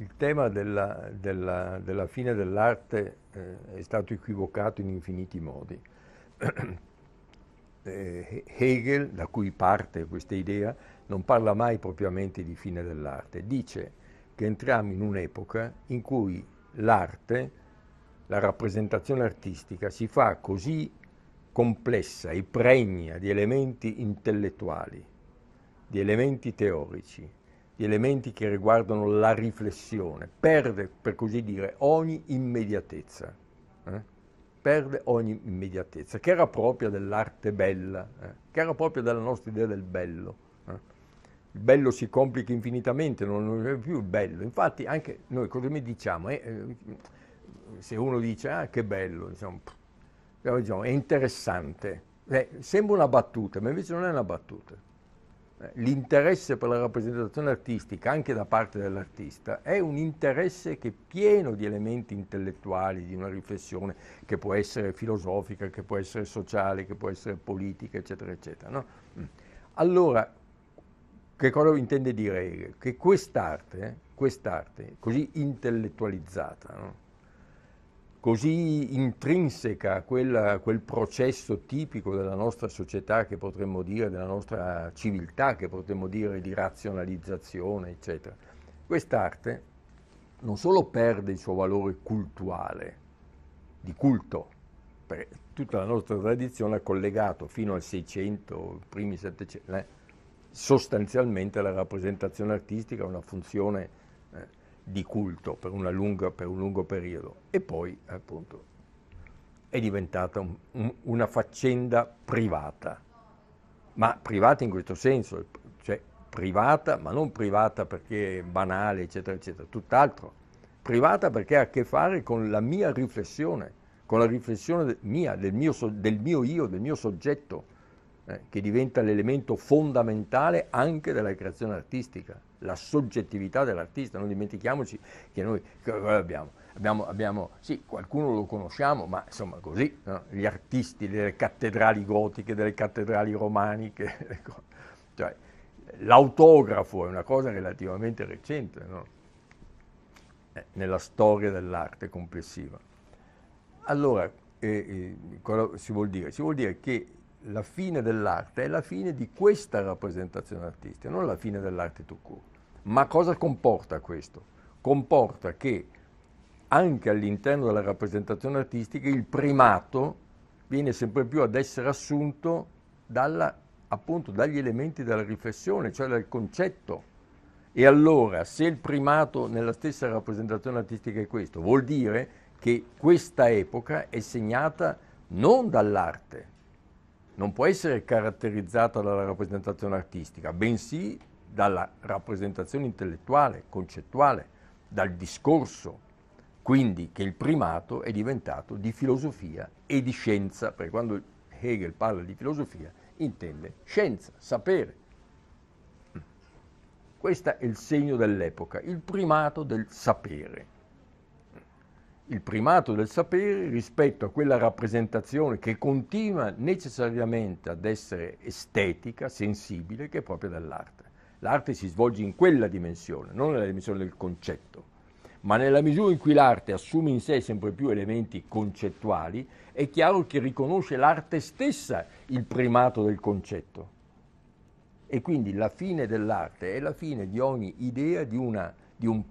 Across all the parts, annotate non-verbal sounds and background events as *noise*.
Il tema della, della, della fine dell'arte eh, è stato equivocato in infiniti modi. *clears throat* Eh, Hegel, da cui parte questa idea, non parla mai propriamente di fine dell'arte, dice che entriamo in un'epoca in cui l'arte, la rappresentazione artistica, si fa così complessa e pregna di elementi intellettuali, di elementi teorici, gli elementi che riguardano la riflessione, perde per così dire ogni immediatezza, eh? perde ogni immediatezza, che era propria dell'arte bella, eh? che era propria della nostra idea del bello. Eh? Il bello si complica infinitamente, non è più il bello. Infatti anche noi cosa mi diciamo? Eh, eh, se uno dice ah che bello, diciamo, è interessante, eh, sembra una battuta, ma invece non è una battuta l'interesse per la rappresentazione artistica, anche da parte dell'artista, è un interesse che è pieno di elementi intellettuali, di una riflessione che può essere filosofica, che può essere sociale, che può essere politica, eccetera, eccetera. No? Mm. Allora, che cosa intende dire Hegel? Che quest'arte, quest'arte così intellettualizzata, no? così intrinseca a quel, processo tipico della nostra società che potremmo dire, della nostra civiltà che potremmo dire di razionalizzazione, eccetera. Quest'arte non solo perde il suo valore cultuale, di culto, perché tutta la nostra tradizione ha collegato fino al 600, primi 700, eh, sostanzialmente la rappresentazione artistica ha una funzione eh, di culto per, lunga, per, un lungo periodo e poi appunto è diventata un, un, una faccenda privata, ma privata in questo senso, cioè privata, ma non privata perché è banale, eccetera, eccetera, tutt'altro, privata perché ha a che fare con la mia riflessione, con la riflessione mia, del mio, del mio io, del mio soggetto eh, che diventa l'elemento fondamentale anche della creazione artistica, la soggettività dell'artista. Non dimentichiamoci che noi che abbiamo, abbiamo, abbiamo, sì, qualcuno lo conosciamo, ma insomma così, no? gli artisti delle cattedrali gotiche, delle cattedrali romaniche, *laughs* ecco. cioè, l'autografo è una cosa relativamente recente no? eh, nella storia dell'arte complessiva. Allora, eh, eh, cosa si vuol dire? Si vuol dire che la fine dell'arte è la fine di questa rappresentazione artistica, non la fine dell'arte tout court. Ma cosa comporta questo? Comporta che anche all'interno della rappresentazione artistica il primato viene sempre più ad essere assunto dalla, appunto, dagli elementi della riflessione, cioè dal concetto. E allora, se il primato nella stessa rappresentazione artistica è questo, vuol dire che questa epoca è segnata non dall'arte, non può essere caratterizzata dalla rappresentazione artistica, bensì dalla rappresentazione intellettuale, concettuale, dal discorso. Quindi che il primato è diventato di filosofia e di scienza, perché quando Hegel parla di filosofia intende scienza, sapere. Questo è il segno dell'epoca, il primato del sapere il primato del sapere rispetto a quella rappresentazione che continua necessariamente ad essere estetica, sensibile, che è proprio dell'arte. L'arte si svolge in quella dimensione, non nella dimensione del concetto, ma nella misura in cui l'arte assume in sé sempre più elementi concettuali, è chiaro che riconosce l'arte stessa il primato del concetto. E quindi la fine dell'arte è la fine di ogni idea di una, di un,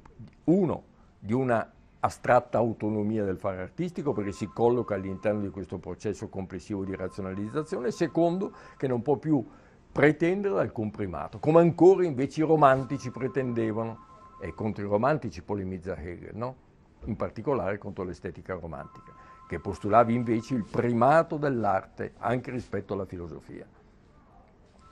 uno, di una astratta autonomia del fare artistico perché si colloca all'interno di questo processo complessivo di razionalizzazione, secondo che non può più pretendere alcun primato, come ancora invece i romantici pretendevano, e contro i romantici polemizza Hegel, no? in particolare contro l'estetica romantica, che postulava invece il primato dell'arte anche rispetto alla filosofia.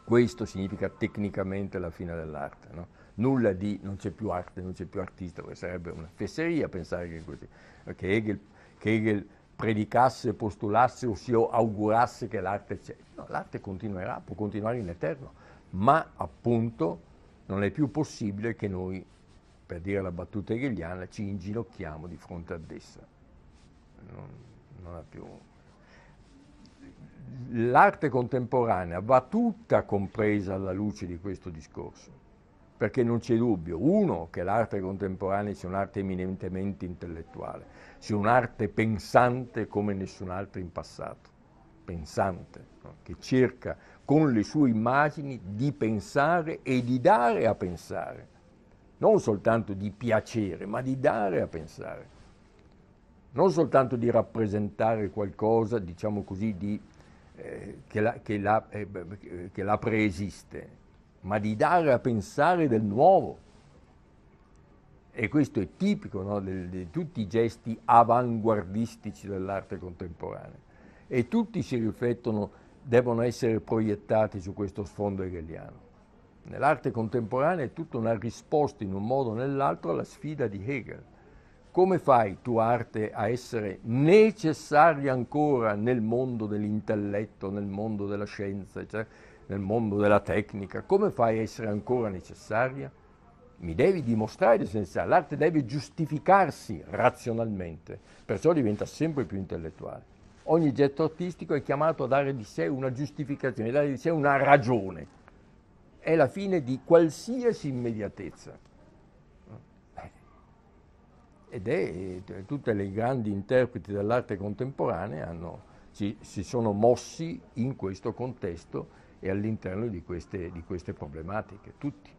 Questo significa tecnicamente la fine dell'arte. No? nulla di non c'è più arte, non c'è più artista, perché sarebbe una fesseria pensare che, così, che, Hegel, che Hegel predicasse, postulasse o si augurasse che l'arte c'è. No, l'arte continuerà, può continuare in eterno, ma appunto non è più possibile che noi, per dire la battuta hegeliana, ci inginocchiamo di fronte ad essa. Non, non più... L'arte contemporanea va tutta compresa alla luce di questo discorso perché non c'è dubbio, uno, che l'arte contemporanea sia un'arte eminentemente intellettuale, sia un'arte pensante come nessun'altra in passato, pensante, no? che cerca con le sue immagini di pensare e di dare a pensare, non soltanto di piacere, ma di dare a pensare, non soltanto di rappresentare qualcosa, diciamo così, di, eh, che, la, che, la, eh, che la preesiste, ma di dare a pensare del nuovo. E questo è tipico no, di tutti i gesti avanguardistici dell'arte contemporanea. E tutti si riflettono, devono essere proiettati su questo sfondo hegeliano. Nell'arte contemporanea è tutta una risposta in un modo o nell'altro alla sfida di Hegel. Come fai tu arte a essere necessaria ancora nel mondo dell'intelletto, nel mondo della scienza, eccetera? nel mondo della tecnica, come fai a essere ancora necessaria? Mi devi dimostrare l'essenziale, l'arte deve giustificarsi razionalmente, perciò diventa sempre più intellettuale. Ogni getto artistico è chiamato a dare di sé una giustificazione, a dare di sé una ragione. È la fine di qualsiasi immediatezza. Ed è, eh, tutte le grandi interpreti dell'arte contemporanea hanno, si, si sono mossi in questo contesto e all'interno di, di queste problematiche, tutti.